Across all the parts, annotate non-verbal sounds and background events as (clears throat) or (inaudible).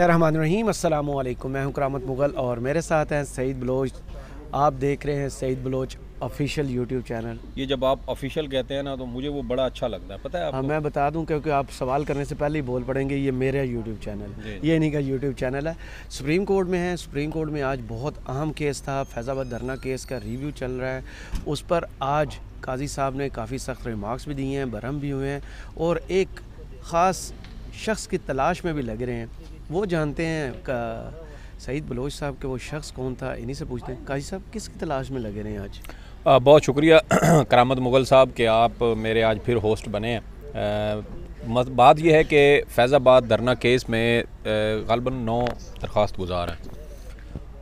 रहीम अस्सलाम वालेकुम मैं हूं करामत मुग़ल और मेरे साथ हैं सईद बलोच आप देख रहे हैं Syed Baloch official YouTube channel ये जब आप ऑफिशियल कहते हैं ना तो मुझे वो बड़ा अच्छा लगता है पता है हाँ, आपको? हाँ मैं बता दूं क्योंकि आप सवाल करने से पहले ही बोल पड़ेंगे ये मेरा यूट्यूब चैनल ये इन्हीं का यूट्यूब चैनल है सुप्रीम कोर्ट में है सुप्रीम कोर्ट में आज बहुत अहम केस था फैज़ाबाद धरना केस का रिव्यू चल रहा है उस पर आज काजी साहब ने काफ़ी सख्त रिमार्क्स भी दिए हैं बरहम भी हुए हैं और एक ख़ास शख्स की तलाश में भी लग रहे हैं वो जानते हैं का सईद बलोच साहब के वो शख्स कौन था इन्हीं से पूछते हैं काजी साहब किसकी तलाश में लगे रहे हैं आज बहुत शुक्रिया (clears throat) करामद मुगल साहब के आप मेरे आज फिर होस्ट बने हैं बात यह है कि फैज़ाबाद धरना केस में गलबन नौ दरख्वास्त गुजार हैं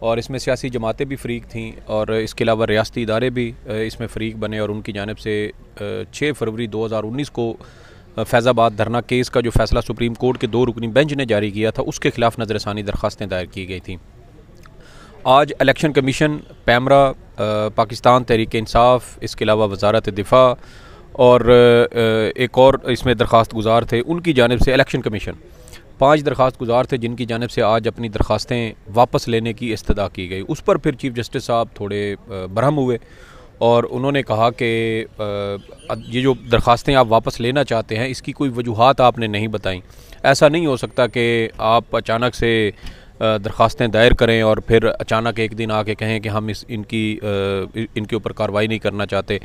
और इसमें सियासी जमातें भी फरीक थीं और इसके अलावा रियाती इदारे भी इसमें फरीक बने और उनकी जानब से छः फरवरी दो हज़ार उन्नीस को फैज़ाबाद धरना केस का जो फैसला सुप्रीम कोर्ट के दो रुकनी बेंच ने जारी किया था उसके खिलाफ नज़रसानी दरखास्तें दायर की गई थी आज इलेक्शन कमीशन पैमरा पाकिस्तान तहरीक इंसाफ इसके अलावा वजारत दिफा और एक और इसमें दरख्वास्त गुजार थे उनकी जानब से इलेक्शन कमीशन पांच दरख्वास्त गुजार थे जिनकी जानब से आज अपनी दरख्वास्तें वापस लेने की इस्तः की गई उस पर फिर चीफ जस्टिस साहब थोड़े बरहम हुए और उन्होंने कहा कि ये जो दरख्वास्तें आप वापस लेना चाहते हैं इसकी कोई वजूहत आपने नहीं बताई ऐसा नहीं हो सकता कि आप अचानक से दरख्वास्तें दायर करें और फिर अचानक एक दिन आके कहें कि हम इस इनकी इनके ऊपर कार्रवाई नहीं करना चाहते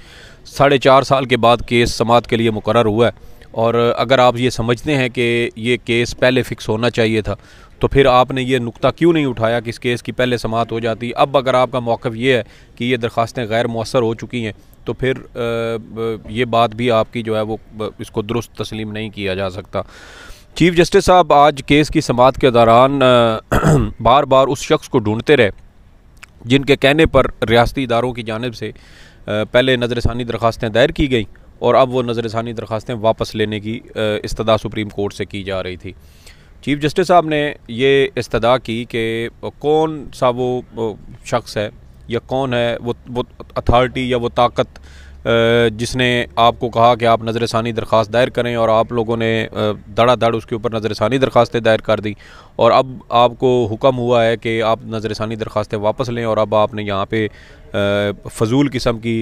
साढ़े चार साल के बाद केस समात के लिए मुकर हुआ है और अगर आप ये समझते हैं कि ये केस पहले फ़िक्स होना चाहिए था तो फिर आपने ये नुकता क्यों नहीं उठाया कि इस केस की पहले समात हो जाती अब अगर आपका मौक़ ये है कि ये दरख्वास्तें गैर मौसर हो चुकी हैं तो फिर ये बात भी आपकी जो है वो इसको दुरुस्त तस्लीम नहीं किया जा सकता चीफ जस्टिस साहब आज केस की समात के दौरान (clears throat) बार बार उस शख्स को ढूंढते रहे जिनके कहने पर रियासती इदारों की जानब से पहले नज़रसानी दरखास्तें दरख्वास्तें दायर की गई और अब वो नज़रसानी दरखास्तें दरख्वास्तें वापस लेने की इस्तः सुप्रीम कोर्ट से की जा रही थी चीफ जस्टिस साहब ने ये इस्तदा की कि कौन सा वो शख्स है या कौन है वो वो अथॉरिटी या वो ताकत जिसने आपको कहा कि आप नज़र षानी दरख्वास्त दायर करें और आप लोगों ने दड़ा दड़ उसके ऊपर नज़र षानी दरख्वास्तें दायर कर दी और अब आपको हुक्म हुआ है कि आप नज़र षानी दरख्वास्तें वापस लें और अब आपने यहाँ पे फजूल किस्म की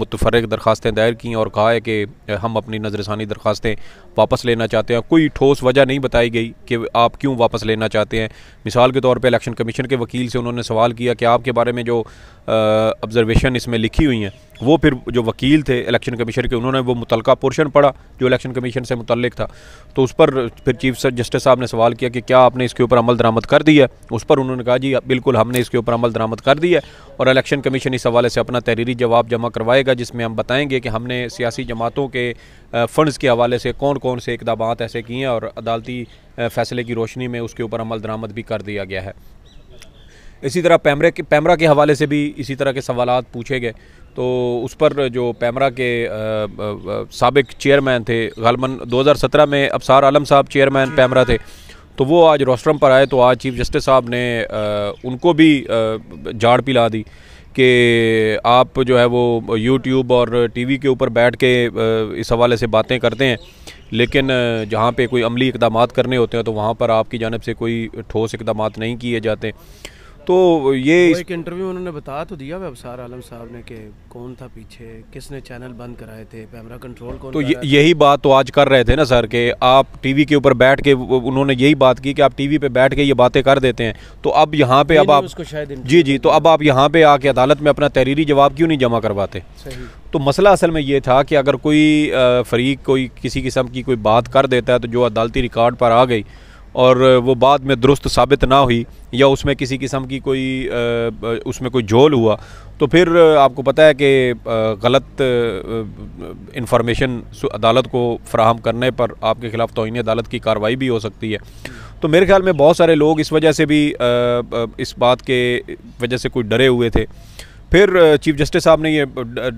मुतफरक दरखास्तें दायर की और कहा है कि हम अपनी नज़रसानी दरखास्तें वापस लेना चाहते हैं कोई ठोस वजह नहीं बताई गई कि आप क्यों वापस लेना चाहते हैं मिसाल के तौर पर इलेक्शन कमीशन के वकील से उन्होंने सवाल किया कि आपके बारे में जो ऑब्ज़रवेशन इसमें लिखी हुई हैं वो फिर जो वकील थे इलेक्शन कमीशन के उन्होंने वो मुतल पोर्शन पढ़ा जो इलेक्शन कमीशन से मुतल था तो उस पर फिर चीफ जस्टिस साहब ने सवाल किया कि क्या आपने इसके ऊपर अमल दरामद कर दिया है उस पर उन्होंने कहा जी बिल्कुल हमने इसके ऊपर अमल दरामद कर दिया है और इलेक्शन कमीशन इस हवाले से अपना तहरीरी जवाब जमा करवाएगा जिसमें हम बताएँगे कि हमने सियासी जमातों के फ़ंड्स के हवाले से कौन कौन से इकदाम ऐसे किए हैं और अदालती फ़ैसले की रोशनी में उसके ऊपर अमल दरामद भी कर दिया गया है इसी तरह पैमरे के पैमरा के हवाले से भी इसी तरह के सवाल पूछे गए तो उस पर जो पैमरा के सबक चेयरमैन थे हज़ार 2017 में अबसार आलम साहब चेयरमैन पैमरा थे तो वो आज रोस्ट्रम पर आए तो आज चीफ जस्टिस साहब ने उनको भी झाड़ पिला दी कि आप जो है वो यूट्यूब और टीवी के ऊपर बैठ के इस हवाले से बातें करते हैं लेकिन जहाँ पे कोई अमली इकदाम करने होते हैं तो वहाँ पर आपकी जानब से कोई ठोस इकदाम नहीं किए जाते तो ये तो एक इंटरव्यू उन्होंने बता तो दिया व्यवसार आलम साहब ने कि कौन था पीछे किसने चैनल बंद कराए थे कैमरा कंट्रोल कौन तो यही बात तो आज कर रहे थे ना सर कि आप टीवी के ऊपर बैठ के उन्होंने यही बात की कि आप टीवी पे बैठ के ये बातें कर देते हैं तो अब यहाँ पे अब आप उसको शायद जी जी तो अब आप यहाँ पे आके अदालत में अपना तहरीरी जवाब क्यों नहीं जमा करवाते तो मसला असल में ये था कि अगर कोई फरीक कोई किसी किस्म की कोई बात कर देता है तो जो अदालती रिकॉर्ड पर आ गई और वो बाद में दुरुस्त साबित ना हुई या उसमें किसी किस्म की कोई उसमें कोई झोल हुआ तो फिर आपको पता है कि गलत इन्फॉर्मेशन अदालत को फ्राहम करने पर आपके ख़िलाफ़ तोहनी अदालत की कार्रवाई भी हो सकती है तो मेरे ख्याल में बहुत सारे लोग इस वजह से भी इस बात के वजह से कोई डरे हुए थे फिर चीफ जस्टिस साहब ने ये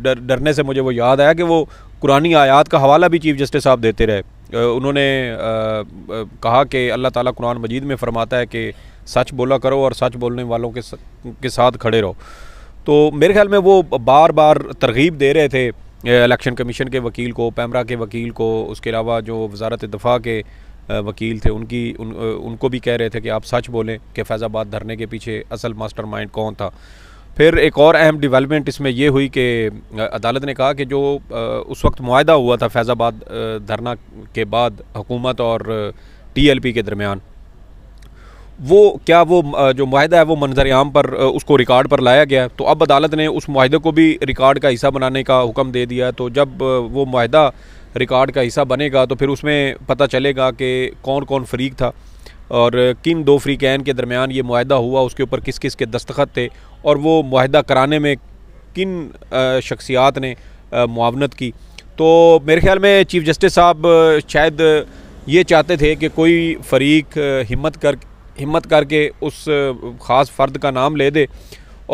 डरने से मुझे वो याद आया कि वो कुरानी आयात का हवाला भी चीफ जस्टिस साहब देते रहे उन्होंने कहा कि अल्लाह ताला कुरान मजीद में फ़रमाता है कि सच बोला करो और सच बोलने वालों के के साथ खड़े रहो तो मेरे ख्याल में वो बार बार तरगीब दे रहे थे इलेक्शन कमीशन के वकील को पैमरा के वकील को उसके अलावा जो वजारत दफ़ा के वकील थे उनकी उन, उनको भी कह रहे थे कि आप सच बोलें कि फैज़ाबाद धरने के पीछे असल मास्टर कौन था फिर एक और अहम डेवलपमेंट इसमें यह हुई कि अदालत ने कहा कि जो उस वक्त माहा हुआ था फैज़ाबाद धरना के बाद हुकूमत और टीएलपी के दरमियान वो क्या वो जो माहा है वो मंजर आम पर उसको रिकॉर्ड पर लाया गया तो अब अदालत ने उस माहे को भी रिकॉर्ड का हिस्सा बनाने का हुक्म दे दिया तो जब वो माहा रिकॉर्ड का हिस्सा बनेगा तो फिर उसमें पता चलेगा कि कौन कौन फरीक था और किन दो फ्रीकैन के दरमियान ये माहा हुआ उसके ऊपर किस किस के दस्तखत थे और वो माहदा कराने में किन शख्सियात ने मुआवनत की तो मेरे ख्याल में चीफ जस्टिस साहब शायद ये चाहते थे कि कोई फरीक हिम्मत कर हिम्मत करके उस ख़ास फ़र्द का नाम ले दे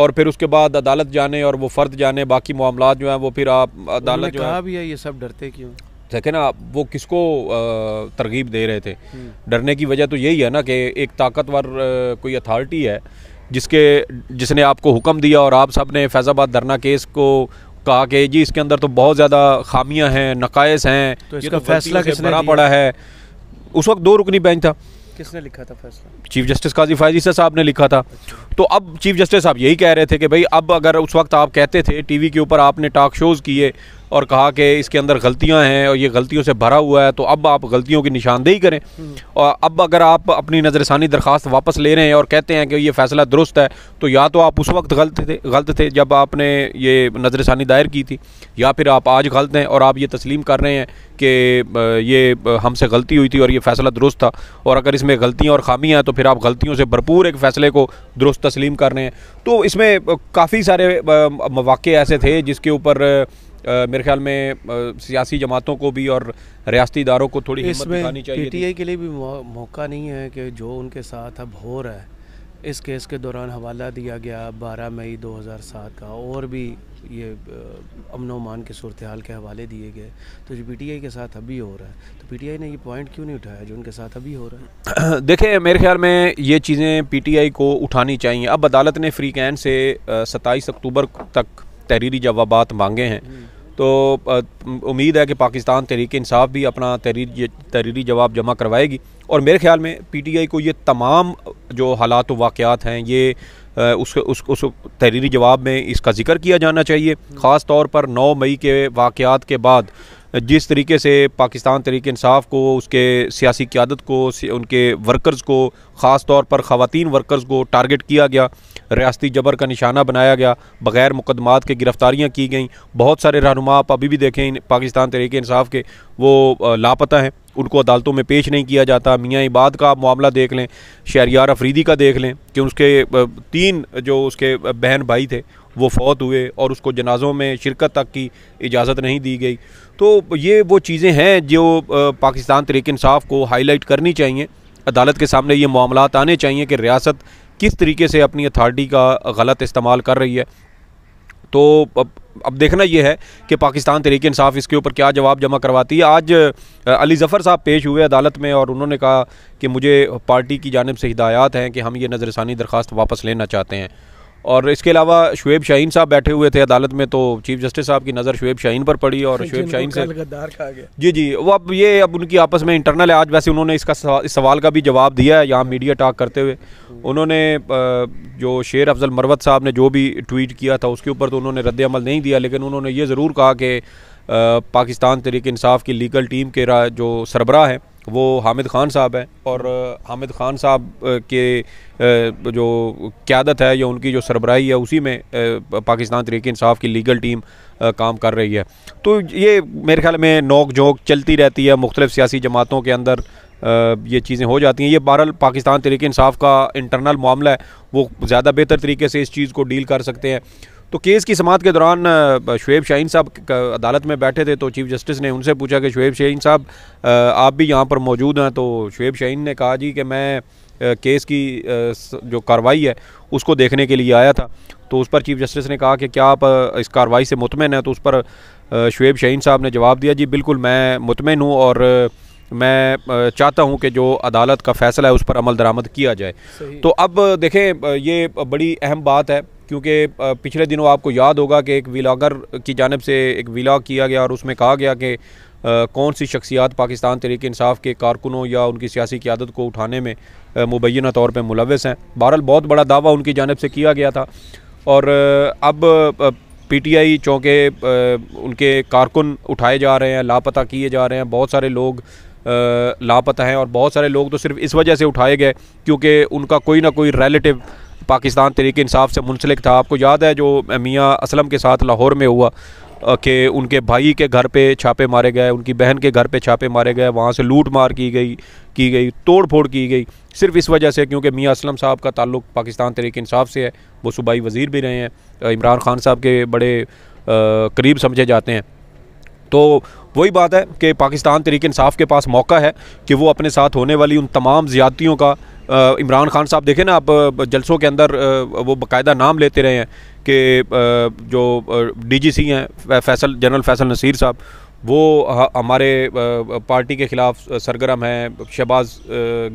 और फिर उसके बाद अदालत जाने और वो फ़र्द जाने बाकी मामला जो हैं वो फिर आप अदालत जो भी है ये सब डरते क्यों देखे ना वो किसको तरगीब दे रहे थे हम्म। डरने की वजह तो यही है ना कि एक ताकतवर कोई अथॉरिटी है जिसके जिसने आपको हुक्म दिया और आप सब ने फैज़ाबाद धरना केस को कहा कि जी इसके अंदर तो बहुत ज़्यादा खामियां हैं नकायस हैं तो इसका तो फैसला किसने बना पड़ा है उस वक्त दो रुकनी बेंच था किसने लिखा था फैसला चीफ जस्टिस काजी फैजी साहब ने लिखा था अच्छा। तो अब चीफ जस्टिस साहब यही कह रहे थे कि भाई अब अगर उस वक्त आप कहते थे टीवी के ऊपर आपने टॉक शोज़ किए और कहा कि इसके अंदर गलतियां हैं और ये गलतियों से भरा हुआ है तो अब आप गलतियों की निशानदेही करें हम्म। और अब अगर आप अपनी नज़रसानी दरख्वास्त वापस ले रहे हैं और कहते हैं कि ये फ़ैसला दुरुस्त है तो या तो आप उस वक्त गलत थे गलत थे जब आपने ये नज़रसानी दायर की थी या फिर आप आज गलत हैं और आप ये तस्लीम कर रहे हैं कि ये हमसे गलती हुई थी और ये फ़ैसला दुरुस्त था और अगर इसमें गलतियाँ और खामियाँ हैं तो फिर आप गलतियों से भरपूर एक फ़ैसले को दुरुस्त तस्लीम कर रहे हैं तो इसमें काफ़ी सारे मौाक़े ऐसे थे जिसके ऊपर मेरे ख्याल में सियासी जमातों को भी और रियाती इदारों को थोड़ी हिम्मत दिखानी चाहिए आई के लिए भी मौका नहीं है कि जो उनके साथ अब हो रहा है इस केस के दौरान हवाला दिया गया 12 मई 2007 का और भी ये अमन वमान की सूरत हाल के हवाले दिए गए तो जो आई के साथ अभी हो रहा है तो आई ने ये पॉइंट क्यों नहीं उठाया जो उनके साथ अभी हो रहा है (clears throat) देखें मेरे ख्याल में ये चीज़ें आई को उठानी चाहिए अब अदालत ने फ्री कैन से सत्ताईस अक्टूबर तक तहरीरी जवाब मांगे हैं हम्म। तो उम्मीद है कि पाकिस्तान तहरीक इंसाफ भी अपना तहरीर तहरीरी जवाब जमा करवाएगी और मेरे ख्याल में पीटीआई को ये तमाम जो हालात वाक़ात हैं ये उस उस उस तहरीरी जवाब में इसका जिक्र किया जाना चाहिए हम्म। ख़ास तौर पर 9 मई के वाक़ात के बाद जिस तरीके से पाकिस्तान तरीके इंसाफ को उसके सियासी क्यादत को उनके वर्कर्स को ख़ास तौर पर ख़वान वर्कर्स को टारगेट किया गया रियाती जबर का निशाना बनाया गया बग़ैर मुकदमात के गिरफ़्तारियाँ की गई बहुत सारे रहनुमा आप अभी भी देखें पाकिस्तान तरीके इंसाफ के वो लापता हैं उनको अदालतों में पेश नहीं किया जाता मियाँ इबाद का आप मामला देख लें शहरियार अफरीदी का देख लें कि उसके तीन जो उसके बहन भाई थे वो फौत हुए और उसको जनाज़ों में शिरकत तक की इजाज़त नहीं दी गई तो ये वो चीज़ें हैं जो पाकिस्तान तरीक इंसाफ को हाईलाइट करनी चाहिए अदालत के सामने ये मामला आने चाहिए कि रियासत किस तरीके से अपनी अथार्टी का गलत इस्तेमाल कर रही है तो अब अब देखना यह है कि पाकिस्तान तरीक इंसाफ इसके ऊपर क्या जवाब जमा करवाती है आज अली ज़फ़र साहब पेश हुए अदालत में और उन्होंने कहा कि मुझे पार्टी की जानब से हिदायत हैं कि हम ये नज़रसानी दरख्वास्त वापस लेना चाहते हैं और इसके अलावा शुएब शाहीन साहब बैठे हुए थे अदालत में तो चीफ जस्टिस साहब की नज़र शुएब शाहीन पर पड़ी और (laughs) शुएब शाहीन से जी जी वो अब ये अब उनकी आपस में इंटरनल है आज वैसे उन्होंने इसका इस सवाल का भी जवाब दिया है यहाँ मीडिया टाक करते हुए उन्होंने जो शेर अफजल मरवत साहब ने जो भी ट्वीट किया था उसके ऊपर तो उन्होंने रद्दमल नहीं दिया लेकिन उन्होंने ये ज़रूर कहा कि पाकिस्तान तरीक इंसाफ की लीगल टीम के जो सरबरा हैं वो हामिद खान साहब हैं और हामिद खान साहब के जो क्यादत है या उनकी जो सरबराही है उसी में पाकिस्तान तरीके इंसाफ की लीगल टीम काम कर रही है तो ये मेरे ख्याल में नोक झोंक चलती रहती है मुख्तलिफ सियासी जमातों के अंदर ये चीज़ें हो जाती हैं ये बहरहाल पाकिस्तान तरीके इंसाफ का इंटरनल मामला है वो ज़्यादा बेहतर तरीके से इस चीज़ को डील कर सकते हैं तो केस की समात के दौरान शुएब शाहीन साहब अदालत में बैठे थे तो चीफ जस्टिस ने उनसे पूछा कि शुएब शाहीन साहब आप भी यहाँ पर मौजूद हैं तो शुएब शाहीन ने कहा जी कि मैं केस की जो कार्रवाई है उसको देखने के लिए आया था तो उस पर चीफ जस्टिस ने कहा कि क्या आप इस कार्रवाई से मुतमिन हैं तो उस पर शुएब शहीन साहब ने जवाब दिया जी बिल्कुल मैं मुतमिन हूँ और मैं चाहता हूं कि जो अदालत का फ़ैसला है उस पर अमल दरामद किया जाए तो अब देखें ये बड़ी अहम बात है क्योंकि पिछले दिनों आपको याद होगा कि एक विलागर की जानब से एक विलाग किया गया और उसमें कहा गया कि कौन सी शख्सियात पाकिस्तान तहरीक इंसाफ के कारकुनों या उनकी सियासी क्यादत को उठाने में मुबैना तौर पर मुलवस हैं बहरहाल बहुत बड़ा दावा उनकी जानब से किया गया था और अब पी टी आई चौंके उनके कारकुन उठाए जा रहे हैं लापता किए जा रहे हैं बहुत सारे लोग लापता हैं और बहुत सारे लोग तो सिर्फ इस वजह से उठाए गए क्योंकि उनका कोई ना कोई रिलेटिव पाकिस्तान तरीके इंसाफ से मुंसलिक था आपको याद है जो मियाँ असलम के साथ लाहौर में हुआ कि उनके भाई के घर पे छापे मारे गए उनकी बहन के घर पे छापे मारे गए वहाँ से लूट मार की गई की गई तोड़ फोड़ की गई सिर्फ इस वजह से क्योंकि मियाँ असलम साहब का ताल्लुक पाकिस्तान तरीके इंसाफ से है वो सूबाई वज़ीर भी रहे हैं इमरान खान साहब के बड़े आ, करीब समझे जाते हैं तो वही बात है कि पाकिस्तान तरीके इंसाफ के पास मौका है कि वो अपने साथ होने वाली उन तमाम ज़्यादतियों का इमरान खान साहब देखें ना आप जलसों के अंदर वो बाकायदा नाम लेते रहे हैं कि जो डीजीसी हैं फैसल जनरल फैसल नसीर साहब वो हमारे पार्टी के ख़िलाफ़ सरगर्म हैं शहबाज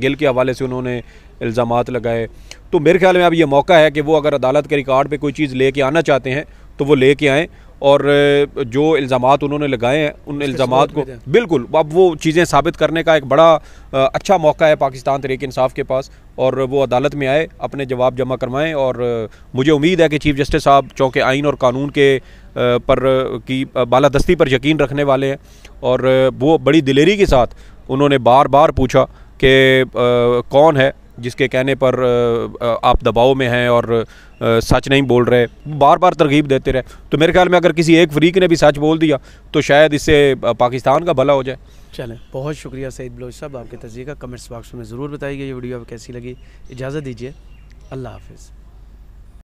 गिल के हवाले से उन्होंने इल्ज़ाम लगाए तो मेरे ख्याल में अब ये मौका है कि वो अगर अदालत के रिकॉर्ड पर कोई चीज़ लेके आना चाहते हैं तो वो कर आएँ और जो इल्ज़ाम उन्होंने लगाए हैं उन इल्ज़ाम को बिल्कुल अब वो चीज़ें साबित करने का एक बड़ा अच्छा मौका है पाकिस्तान तरीके इंसाफ के पास और वो अदालत में आए अपने जवाब जमा करवाएं और मुझे उम्मीद है कि चीफ जस्टिस साहब चौके आइन और कानून के पर की बालादस्ती पर यकीन रखने वाले हैं और वो बड़ी दिलेरी के साथ उन्होंने बार बार पूछा कि कौन है जिसके कहने पर आप दबाव में हैं और सच नहीं बोल रहे बार बार तरगीब देते रहे तो मेरे ख्याल में अगर किसी एक फ्रीक ने भी सच बोल दिया तो शायद इससे पाकिस्तान का भला हो जाए चलें बहुत शुक्रिया सईद बलोच साहब आपके तजिए का कमेंट्स बॉक्स में ज़रूर बताइए ये वीडियो आप कैसी लगी इजाज़त दीजिए अल्लाह हाफिज़